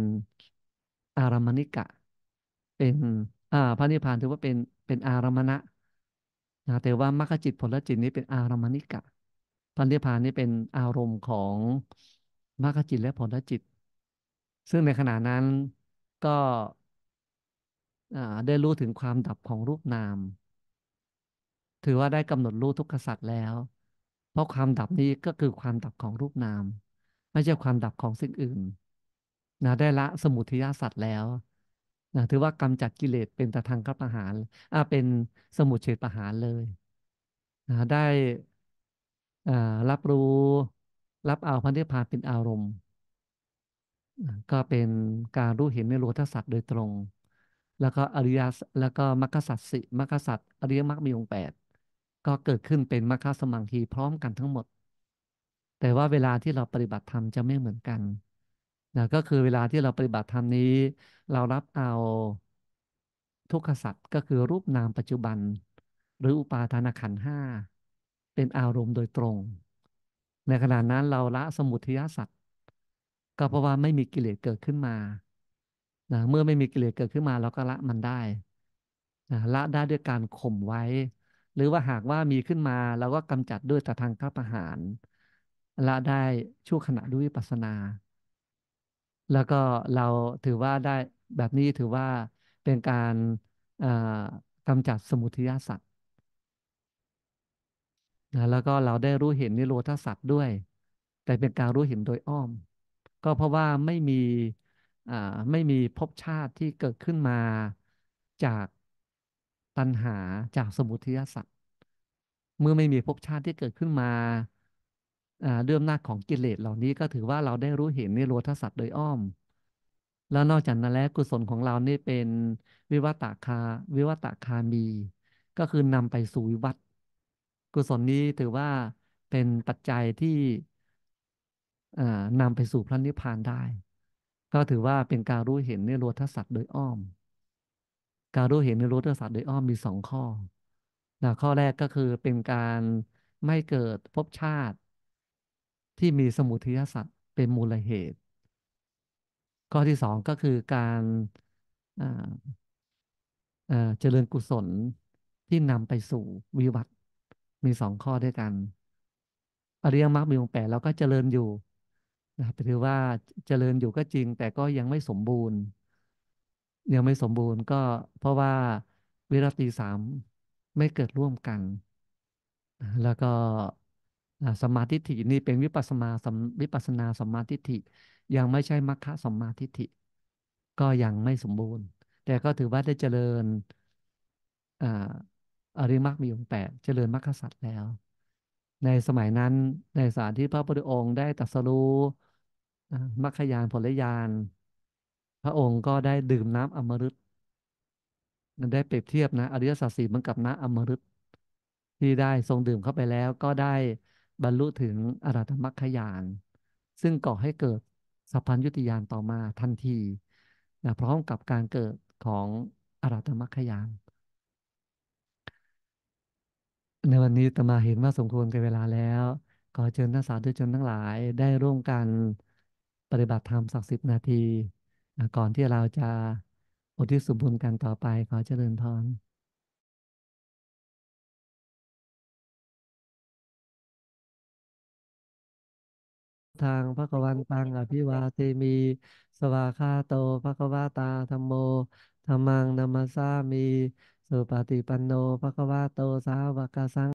อารมณิกะ เป็นอ่าพระนิพพานถือว่าเป็น เป็นอารมณะนะ แต่ว่ามรรคจิตผลจิตนี้เป็นอารมณิกะ พระนิพพานนี่เป็นอารมณ์ของมรรคจิตและผลจิต ซึ่งในขณะนั้นก็ได้รู้ถึงความดับของรูปนาม ถือว่าได้กำหนดรู้ทุกขสัตว์แล้ว เพราะความดับนี้ก็คือความดับของรูปนามไม่ใช่ความดับของสิ่งอื่นนะได้ละสมุทัยสัตว์แล้วนะถือว่ากำจัดกิเลสเป็นตทางขประหารอ่าเป็นสมุทเฉดประหารเลยนะได้รับรู้ รับเอาพันธิพาเป็นอารมณ์ ก็เป็นการรู้เห็นในโลทัสัตว์โดยตรง แล้วก็อริยแล้วก็มรรคสัตว์สิมรรคสัตว์อริยมรรคมีองค์แปดก็เกิดขึ้นเป็นมรรคสมังคีพร้อมกันทั้งหมดแต่ว่าเวลาที่เราปฏิบัติธรรมจะไม่เหมือนกันนะก็คือเวลาที่เราปฏิบัติธรรมนี้ เรารับเอาทุกขสัตว์ก็คือรูปนามปัจจุบัน หรืออุปาทานขันห้าเป็นอารมณ์โดยตรง ในขณะนั้นเราละสมุทยสัตว์ก็เพราะว่าไม่มีกิเลสเกิดขึ้นมานะเมื่อไม่มีกิเลสเกิดขึ้นมา เราก็ละมันได้นะละได้ด้วยการข่มไว้ หรือว่าหากว่ามีขึ้นมาเราก็กำจัดด้วยตทางข้าประหารละได้ชั่วขณะด้วยวิปัสสนา แล้วก็เราถือว่าได้แบบนี้ถือว่าเป็นการกำจัดสมุทัยสัตว์นะแล้วก็เราได้รู้เห็นนิโรธาสัตว์ด้วย แต่เป็นการรู้เห็นโดยอ้อม ก็เพราะว่าไม่มีไม่มีภพชาติที่เกิดขึ้นมาจากตัณหาจากสมุทัยสัตว์ เมื่อไม่มีภพชาติที่เกิดขึ้นมาด้วยอำนาจของกิเลสเหล่านี้ก็ถือว่าเราได้รู้เห็นในโลทัสัตว์โดยอ้อม แล้วนอกจากนั้นแล้วกุศลของเราเนี่เป็นวิวัตคา วิวัตคามี ก็คือนำไปสู่วิวัตกุศลนี้ถือว่าเป็นปัจจัยที่นำไปสู่พระนิพพานได้ ก็ถือว่าเป็นการรู้เห็นในโลทัศัตท์โดยอ้อม การรู้เห็นในโลทัศัตท์โดยอ้อมมีสองข้อ ข้อแรกก็คือเป็นการไม่เกิดภพชาติที่มีสมุทัยสัตว์เป็นมูลเหตุ ข้อที่สองก็คือการเจริญกุศลที่นำไปสู่วิวัตมีสองข้อด้วยกัน อริยมรรคมีองค์แปดเราก็เจริญอยู่นะครับถือว่าเจริญอยู่ก็จริงแต่ก็ยังไม่สมบูรณ์ ยังไม่สมบูรณ์ก็เพราะว่าวิรติสามไม่เกิดร่วมกันแล้วก็สมาธิินี่เป็นวิปัสมาวิปัสนาสมาธิิยังไม่ใช่มัคคะสมาธิิก็ยังไม่สมบูรณ์ แต่ก็ถือว่าได้เจริญอริมักมีองแปดเจริญมัคคสัตว์แล้ว ในสมัยนั้นในสารที่พระพุทธองค์ได้ตรัสรู้มัคคยานผลยาน พระองค์ก็ได้ดื่มน้ำอมฤตได้เปรียบเทียบนะอริยสัจสี่เหมือนกับน้ำอมฤตที่ได้ทรงดื่มเข้าไปแล้วก็ได้บรรลุถึงอรัตมัคคยาน ซึ่งก่อให้เกิดสัพพัญญุติยานต่อมาทันทีนะพร้อมกับการเกิดของอรัตมัคคยาน ในวันนี้ตมาเห็นว่าสมควรกับเวลาแล้ว ขอเชิญท่านสาธุชนทั้งหลายได้ร่วมกันปฏิบัติธรรมสักสิบนาที ก่อนที่เราจะอุทิศสมบุญกันต่อไปขอเจริญพรทางพระกวันตังอภิวาเทมี สวาคาโตพระกวาตาธรรมโมธรรมังนัมมาสามีสุปฏิปันโนพระกวาโตสาวกสัง